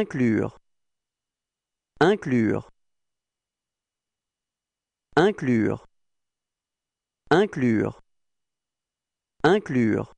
Inclure. Inclure. Inclure. Inclure. Inclure.